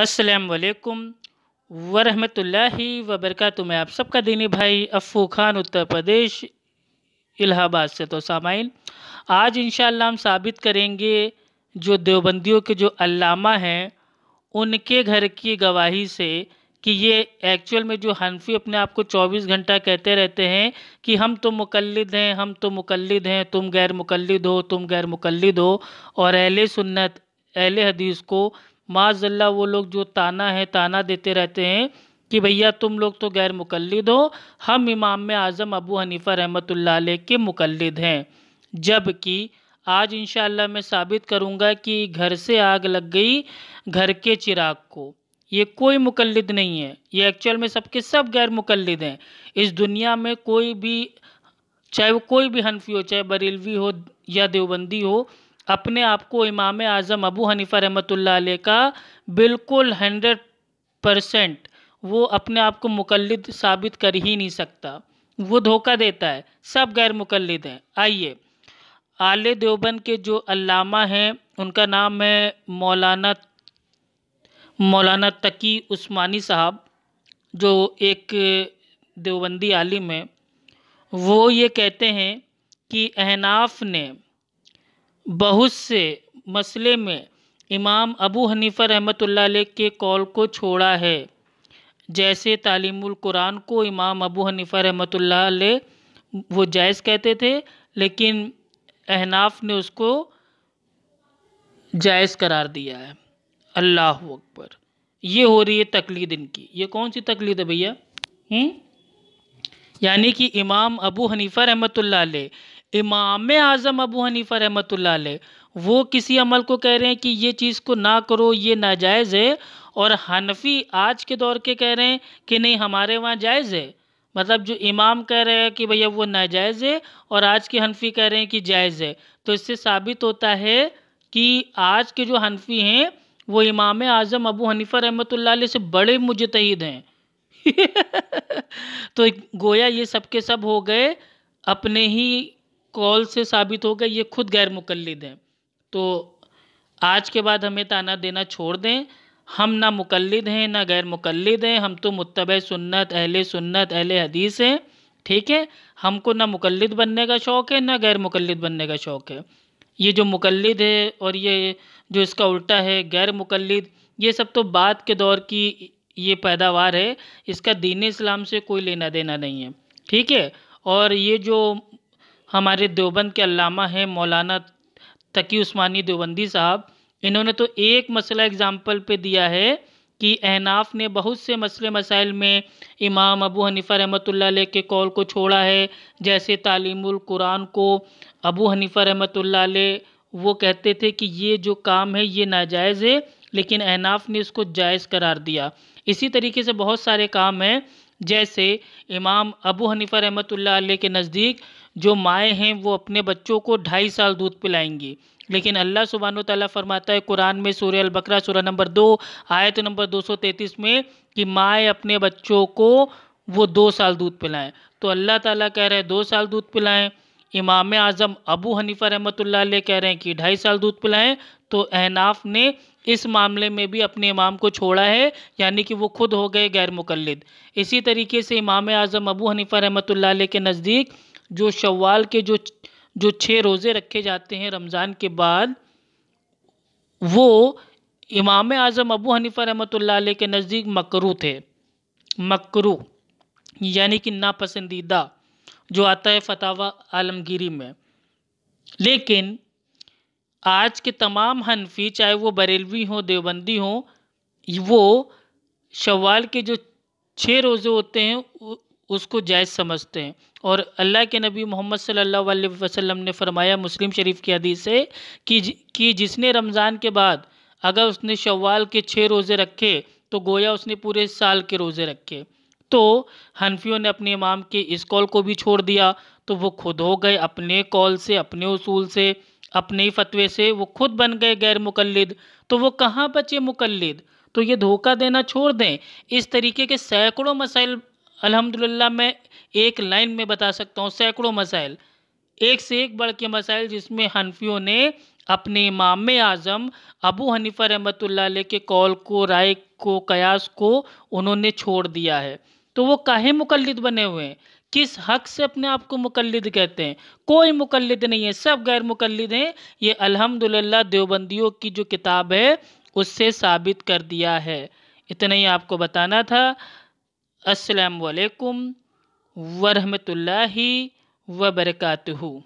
असलकम वरहमतुल्लाहि वबरकत मैं आप सबका दीनी भाई अफ़ू खान उत्तर प्रदेश इलाहाबाद से तो सामाइन आज इन हम साबित करेंगे जो देवबंदियों के जो अल्लामा हैं उनके घर की गवाही से कि ये एक्चुअल में जो हनफी अपने आप को 24 घंटा कहते रहते हैं कि हम तो मुकलद हैं हम तो मुकलद हैं तुम गैर मुकलद हो तुम गैर मुकलद हो और अहल सुन्नत अहल हदीस को माजल्ला वो लोग जो ताना है ताना देते रहते हैं कि भैया तुम लोग तो गैर मुकलद हो हम इमाम आज़म अबू हनीफ़ा रहमत के मुकलद हैं जबकि आज इन मैं साबित करूँगा कि घर से आग लग गई घर के चिराग को ये कोई मुकलद नहीं है ये एक्चुअल में सबके सब गैर मुकलद हैं इस दुनिया में कोई भी चाहे वो कोई भी हनफी हो चाहे बरेलवी हो या देवबंदी हो अपने आप को इमाम आज़म अबू हनीफ़ा रहमत अलैह का बिल्कुल हंड्रेड परसेंट वो अपने आप को मुकलद साबित कर ही नहीं सकता वो धोखा देता है सब गैर मुकलद हैं आइए आले देवबंद के जो अल्लामा हैं उनका नाम है मौलाना मौलाना तकी उस्मानी साहब जो एक देवबंदी आलिम है वो ये कहते हैं कि अहनाफ ने बहुत से मसले में इमाम अबू हनीफ़ा रहमत के कौल को छोड़ा है जैसे तालीमुल कुरान को इमाम अबू हनीफ़ा रहमत वो जायज़ कहते थे लेकिन अहनाफ ने उसको जायज़ करार दिया है अल्लाह अकबर ये हो रही है तकलीद इनकी ये कौन सी तकलीद है भैया हम्म? यानी कि इमाम अबू हनीफ़ा रहमत अलैह इमाम आज़म अबू हनीफ़ा रहमत वो किसी अमल को कह रहे हैं कि ये चीज़ को ना करो ये नाजायज़ है और हनफी आज के दौर के कह रहे हैं कि नहीं हमारे वहाँ जायज़ है मतलब जो इमाम कह रहे हैं कि भैया वो नाजायज़ है और आज के हनफी कह रहे हैं कि जायज़ है तो इससे साबित होता है कि आज के जो हनफी हैं वो इमाम आज़म अबू हनीफ़ा रहमत से बड़े मुजतहद हैं तो गोया ये सब के सब हो गए अपने ही कॉल से साबित होगा ये खुद गैर मुकलद हैं तो आज के बाद हमें ताना देना छोड़ दें हम ना मुकलद हैं ना गैर मुकलद हैं हम तो मुतब सुन्नत अहल सुन्नत अहल हदीस हैं ठीक है हमको ना मुकलद बनने का शौक़ है ना गैर मुकलद बनने का शौक़ है ये जो मुकलद है और ये जो इसका उल्टा है गैर मुकलद ये सब तो बाद के दौर की ये पैदावार है इसका दीन इस्लाम से कोई लेना देना नहीं है ठीक है और ये जो हमारे देवबंद के अलामा हैं मौलाना तकी उस्मानी देवबंदी साहब इन्होंने तो एक मसला एग्ज़ाम्पल पे दिया है कि अहनाफ ने बहुत से मसले मसाइल में इमाम अबू हनीफ़ा रहमत के कौल को छोड़ा है जैसे तालीमुल कुरान को अबू हनीफ़ा रहमत वो कहते थे कि ये जो काम है ये नाजायज़ है लेकिन अहनाफ ने इसको जायज़ करार दिया इसी तरीके से बहुत सारे काम हैं जैसे इमाम अबू हनीफा रहमत अलैह के नज़दीक जो माएँ हैं वो अपने बच्चों को ढाई साल दूध पिलाएंगी लेकिन अल्लाह सुबहान तला फरमाता है कुरान में सूर्य अलबकरा सूर्य नंबर दो आयत नंबर 233 में कि माएँ अपने बच्चों को वो दो साल दूध पिलाएं तो अल्लाह ताला कह रहे हैं दो साल दूध पिलाएं इमाम आज़म अबू हनीफा रहमत अलैह कह रहे हैं कि ढाई साल दूध पिलाएं तो अहनाफ ने इस मामले में भी अपने इमाम को छोड़ा है यानी कि वो खुद हो गए गैर मुकलद इसी तरीके से इमाम आज़म अबू हनीफ़ा रहमत के नज़दीक जो शवाल के जो जो छः रोज़े रखे जाते हैं रमज़ान के बाद वो इमाम आज़म अबू हनीफ़ा रहमत के नज़दीक मकरू थे मकरू यानी कि नापसंदीदा जो आता है फतावा आलमगिरी में लेकिन आज के तमाम हनफी चाहे वो बरेलवी हों देवबंदी हों वो शवाल के जो छः रोज़े होते हैं उसको जायज़ समझते हैं और अल्लाह के नबी मोहम्मद सल्लल्लाहु अलैहि वसल्लम ने फरमाया मुस्लिम शरीफ की हदीस से कि कि जिसने रमज़ान के बाद अगर उसने शवाल के छः रोज़े रखे तो गोया उसने पूरे साल के रोज़े रखे तो हनफियों ने अपने इमाम के इस कॉल को भी छोड़ दिया तो वो खुद हो गए अपने कॉल से अपने उसूल से अपने ही फतवे से वो खुद बन गए गैर मुकलद तो वो कहाँ बचे मुकलद तो ये धोखा देना छोड़ दें इस तरीके के सैकड़ों मसाइल अल्हम्दुलिल्लाह मैं एक लाइन में बता सकता हूँ सैकड़ों मसाइल एक से एक बढ़ के मसाइल जिसमें हनफियों ने अपने इमाम आज़म अबू हनीफ़ा रहमत के कौल को राय को कयास को उन्होंने छोड़ दिया है तो वो काहे मुकलद बने हुए हैं किस हक से अपने आप को मुकलद कहते हैं कोई मुकलद नहीं है सब गैर मुकलद हैं ये अल्हम्दुलिल्लाह देवबंदियों की जो किताब है उससे साबित कर दिया है इतना ही आपको बताना था असलकुम वरहमतुल्ला वबरकू